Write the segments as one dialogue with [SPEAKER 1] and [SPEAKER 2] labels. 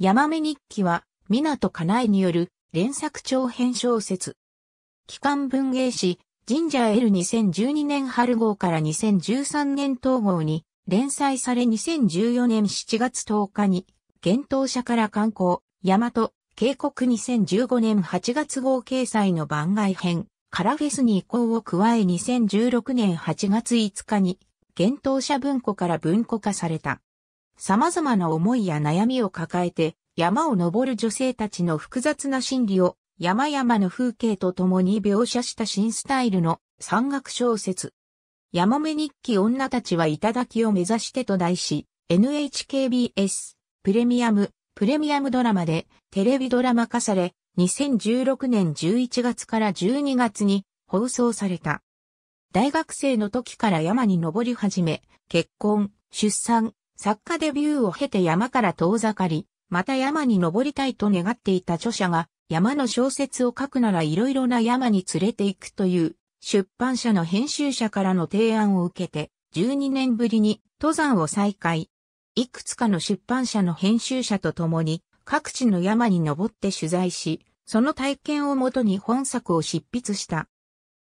[SPEAKER 1] 山目日記は、港かなえによる連作長編小説。期間文芸誌、神社 L2012 年春号から2013年統合に連載され2014年7月10日に、厳冬舎から観光、大和、渓谷2015年8月号掲載の番外編、カラフェスに移行を加え2016年8月5日に、厳冬舎文庫から文庫化された。様々な思いや悩みを抱えて山を登る女性たちの複雑な心理を山々の風景と共に描写した新スタイルの山岳小説。やもめ日記女たちは頂を目指してと題し、NHKBS プレミアムプレミアムドラマでテレビドラマ化され、2016年11月から12月に放送された。大学生の時から山に登り始め、結婚、出産、作家デビューを経て山から遠ざかり、また山に登りたいと願っていた著者が、山の小説を書くならいろいろな山に連れて行くという出版社の編集者からの提案を受けて12年ぶりに登山を再開。いくつかの出版社の編集者と共に各地の山に登って取材し、その体験をもとに本作を執筆した。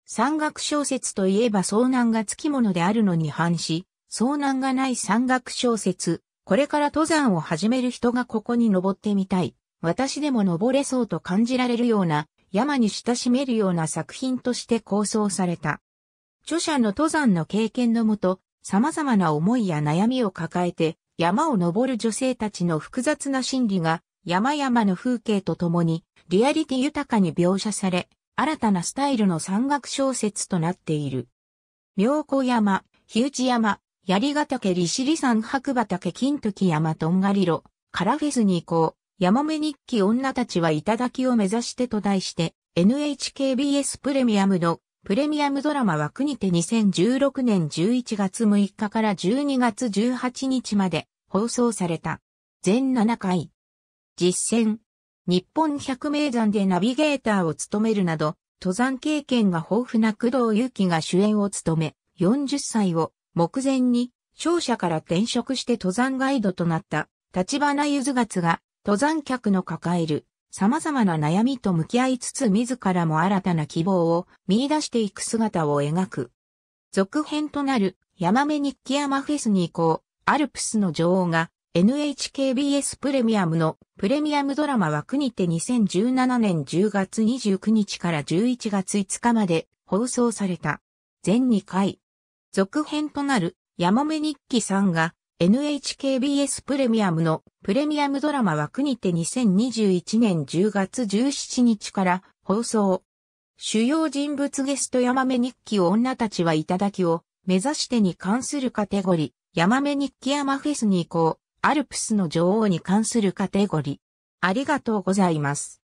[SPEAKER 1] 山岳小説といえば遭難がつきものであるのに反し、遭難がない山岳小説、これから登山を始める人がここに登ってみたい。私でも登れそうと感じられるような、山に親しめるような作品として構想された。著者の登山の経験のもと、様々な思いや悩みを抱えて、山を登る女性たちの複雑な心理が、山々の風景とともに、リアリティ豊かに描写され、新たなスタイルの山岳小説となっている。妙高山、日内山、槍ヶ岳利尻山白馬岳金時山とんがりろ、からフェスに行こう、山目日記女たちは頂を目指してと題して、NHKBS プレミアムのプレミアムドラマ枠にて2016年11月6日から12月18日まで放送された。全7回。実践。日本百名山でナビゲーターを務めるなど、登山経験が豊富な工藤祐樹が主演を務め、40歳を目前に商社から転職して登山ガイドとなった立花ゆずがつが登山客の抱える様々な悩みと向き合いつつ自らも新たな希望を見出していく姿を描く。続編となるヤマメ日記山フェスに行こう、アルプスの女王が NHKBS プレミアムのプレミアムドラマ枠にて2017年10月29日から11月5日まで放送された。全2回。続編となる、ヤマメ日記さんが、NHKBS プレミアムのプレミアムドラマ枠にて2021年10月17日から放送。主要人物ゲストヤマメ日記を女たちはいただきを目指してに関するカテゴリー、ヤマメ日記山フェスに行こう、アルプスの女王に関するカテゴリー。ありがとうございます。